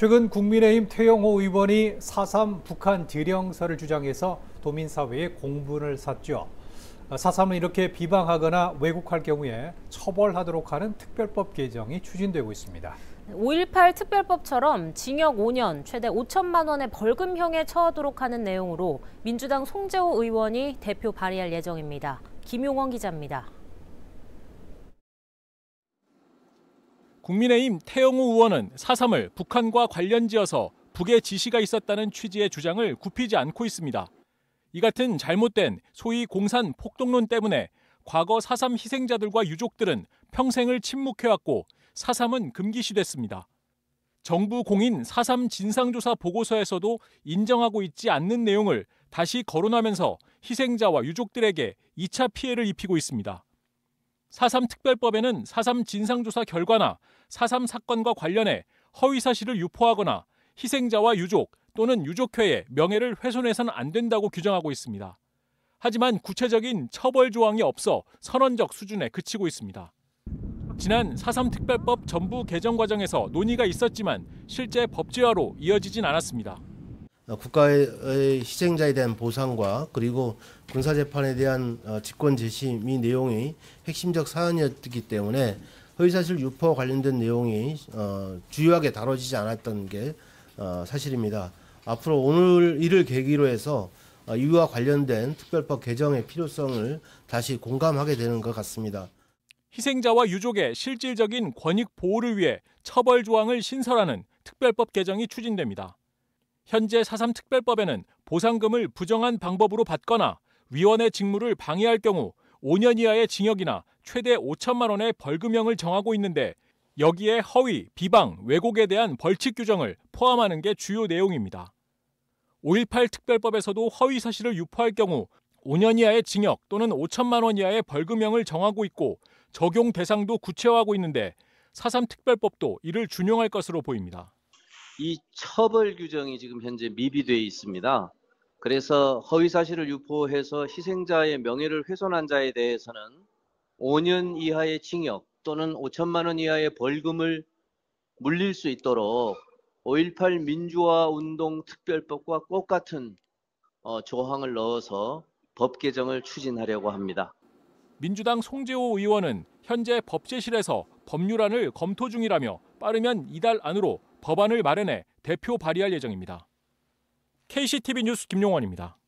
최근 국민의힘 태영호 의원이 4.3 북한 대령사를 주장해서 도민사회에 공분을 샀죠. 4.3을 이렇게 비방하거나 왜곡할 경우에 처벌하도록 하는 특별법 개정이 추진되고 있습니다. 5.18 특별법처럼 징역 5년, 최대 5천만 원의 벌금형에 처하도록 하는 내용으로 민주당 송재호 의원이 대표 발의할 예정입니다. 김용원 기자입니다. 국민의힘 태영호 의원은 사삼을 북한과 관련지어서 북의 지시가 있었다는 취지의 주장을 굽히지 않고 있습니다. 이 같은 잘못된 소위 공산 폭동론 때문에 과거 사삼 희생자들과 유족들은 평생을 침묵해왔고 사삼은 금기시됐습니다. 정부 공인 사삼 진상조사 보고서에서도 인정하고 있지 않는 내용을 다시 거론하면서 희생자와 유족들에게 2차 피해를 입히고 있습니다. 4.3 특별법에는 4.3 진상조사 결과나 4.3 사건과 관련해 허위 사실을 유포하거나 희생자와 유족 또는 유족회에 명예를 훼손해서는 안 된다고 규정하고 있습니다. 하지만 구체적인 처벌 조항이 없어 선언적 수준에 그치고 있습니다. 지난 4.3 특별법 전부 개정 과정에서 논의가 있었지만 실제 법제화로 이어지진 않았습니다. 어, 국가의 희생자에 대한 보상과 그리고 군사 재판에 대한 직권 제시 및 내용이 핵심적 사안이었기 때문에 허위사실 유포와 관련된 내용이 어, 주요하게 다뤄지지 않았던 게 어, 사실입니다. 앞으로 오늘 이를 계기로 해서 이와 관련된 특별법 개정의 필요성을 다시 공감하게 되는 것 같습니다. 희생자와 유족의 실질적인 권익 보호를 위해 처벌 조항을 신설하는 특별법 개정이 추진됩니다. 현재 4.3 특별법에는 보상금을 부정한 방법으로 받거나 위원의 직무를 방해할 경우 5년 이하의 징역이나 최대 5천만 원의 벌금형을 정하고 있는데 여기에 허위, 비방, 왜곡에 대한 벌칙 규정을 포함하는 게 주요 내용입니다. 5.18 특별법에서도 허위 사실을 유포할 경우 5년 이하의 징역 또는 5천만 원 이하의 벌금형을 정하고 있고 적용 대상도 구체화하고 있는데 4.3 특별법도 이를 준용할 것으로 보입니다. 이 처벌 규정이 지금 현재 미비되어 있습니다. 그래서 허위 사실을 유포해서 희생자의 명예를 훼손한 자에 대해서는 5년 이하의 징역 또는 5천만 원 이하의 벌금을 물릴 수 있도록 5.18 민주화 운동 특별법과 똑같은 어, 조항을 넣어서 법 개정을 추진하려고 합니다. 민주당 송재호 의원은 현재 법제실에서 법률안을 검토 중이라며 빠르면 이달 안으로 법안을 마련해 대표 발의할 예정입니다. KCTV 뉴스 김용원입니다.